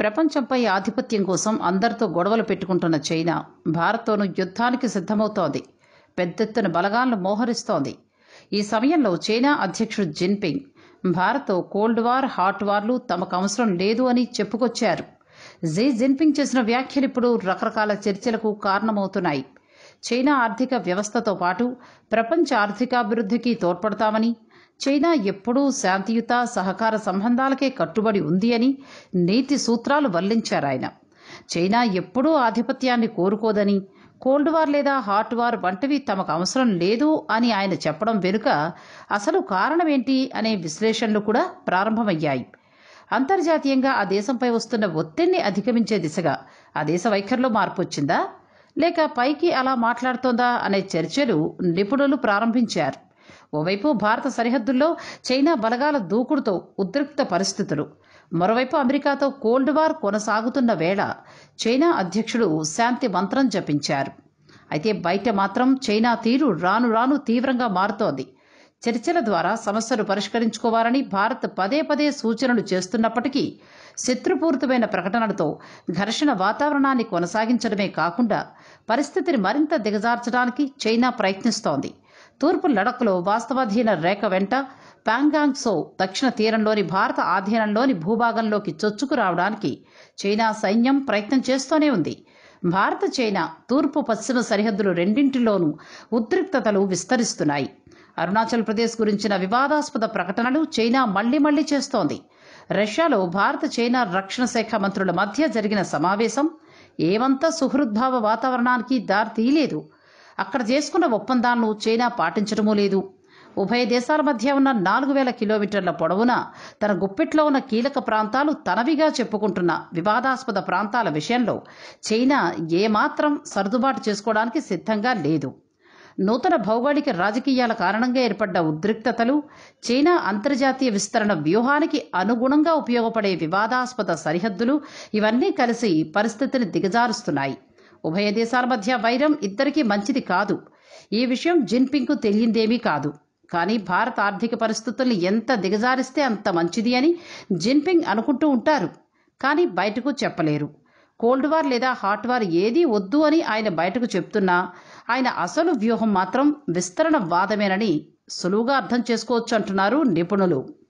ప్రపంచంపై ఆధిపత్యం కోసం అందరితో గొడవలు పెట్టుకుంటున్న చైనా భారత్తోనూ యుద్ధానికి సిద్ధమవుతోంది పెద్దెత్తున బలగాలను మోహరిస్తోంది ఈ సమయంలో చైనా అధ్యక్షుడు Jinping Bharat cold war hot వార్లు తమకు అవసరం లేదు అని చెప్పుకొచ్చారు జీ జిన్పింగ్ చేసిన వ్యాఖ్యలు ఇప్పుడు రకరకాల చర్చలకు కారణమవుతున్నాయి చైనా ఆర్థిక వ్యవస్థతో పాటు ప్రపంచ ఆర్థికాభివృద్ధికి తోడ్పడతామని చైనా ఎప్పుడూ శాంతియుత సహకార సంబంధాలకే కట్టుబడి ఉంది అని నీతి సూత్రాలు వల్లించారు ఆయన చైనా ఎప్పుడూ ఆధిపత్యాన్ని కోరుకోదని కోల్డ్ వార్ లేదా హాట్ వార్ వంటివి తమకు అవసరం లేదు అని ఆయన చెప్పడం వెనుక అసలు కారణమేంటి అనే విశ్లేషణలు కూడా ప్రారంభమయ్యాయి అంతర్జాతీయంగా ఆ దేశంపై వస్తున్న ఒత్తిడిని అధిగమించే దిశగా ఆ దేశ వైఖరిలో మార్పు వచ్చిందా లేక పైకి అలా మాట్లాడుతోందా అనే చర్చలు నిపుణులు ప్రారంభించారు ఓవైపు భారత సరిహద్దుల్లో చైనా బలగాల దూకుడుతో ఉద్రిక్త పరిస్థితులు మరోవైపు అమెరికాతో కోల్డ్ వార్ కొనసాగుతున్న వేళ చైనా అధ్యక్షుడు శాంతి మంత్రం జపించారు అయితే బయట మాత్రం చైనా తీరు రాను రాను తీవ్రంగా మారుతోంది చర్చల ద్వారా సమస్యను పరిష్కరించుకోవాలని భారత్ పదే పదే సూచనలు చేస్తున్నప్పటికీ శత్రుపూరితమైన ప్రకటనలతో ఘర్షణ వాతావరణాన్ని కొనసాగించడమే కాకుండా పరిస్థితిని మరింత దిగజార్చడానికి చైనా ప్రయత్నిస్తోంది తూర్పు లడఖ్లో వాస్తవాధీన రేఖ వెంట పాంగాంగ్ సో దక్షిణ తీరంలోని భారత ఆధీనంలోని భూభాగంలోకి చొచ్చుకు రావడానికి చైనా సైన్యం ప్రయత్నం చేస్తూనే ఉంది భారత చైనా తూర్పు పశ్చిమ సరిహద్దులు రెండింటిలోనూ ఉద్రిక్తతలు విస్తరిస్తున్నాయి అరుణాచల్ ప్రదేశ్ గురించిన వివాదాస్పద ప్రకటనలు చైనా మళ్లీ మళ్లీ చేస్తోంది రష్యాలో భారత చైనా రక్షణ శాఖ మంత్రుల మధ్య జరిగిన సమావేశం ఏమంత సుహృద్భావ వాతావరణానికి దారితీయలేదు అక్కడ చేసుకున్న ఒప్పందాలను చైనా పాటించడమూ లేదు ఉభయ దేశాల మధ్య ఉన్న నాలుగు వేల కిలోమీటర్ల పొడవున తన గుప్పెట్లో ఉన్న కీలక ప్రాంతాలు తనవిగా చెప్పుకుంటున్న వివాదాస్పద ప్రాంతాల విషయంలో చైనా ఏమాత్రం సర్దుబాటు చేసుకోవడానికి సిద్ధంగా లేదు నూతన భౌగోళిక రాజకీయాల కారణంగా ఏర్పడ్డ ఉద్రిక్తతలు చైనా అంతర్జాతీయ విస్తరణ వ్యూహానికి అనుగుణంగా ఉపయోగపడే వివాదాస్పద సరిహద్దులు ఇవన్నీ కలిసి పరిస్థితిని దిగజారుస్తున్నాయి ఉభయ దేశాల మధ్య వైరం ఇద్దరికీ మంచిది కాదు ఈ విషయం జిన్పింగ్కు తెలియదేమీ కాదు కానీ భారత ఆర్థిక పరిస్థితుల్ని ఎంత దిగజారిస్తే అంత మంచిది అని జిన్పింగ్ అనుకుంటూ ఉంటారు కానీ బయటకు చెప్పలేరు కోల్డ్ వార్ లేదా హాట్ వార్ ఏదీ వద్దు అని ఆయన బయటకు చెప్తున్నా ఆయన అసలు వ్యూహం మాత్రం విస్తరణ వాదమేనని సులువుగా అర్థం చేసుకోవచ్చు అంటున్నారు నిపుణులు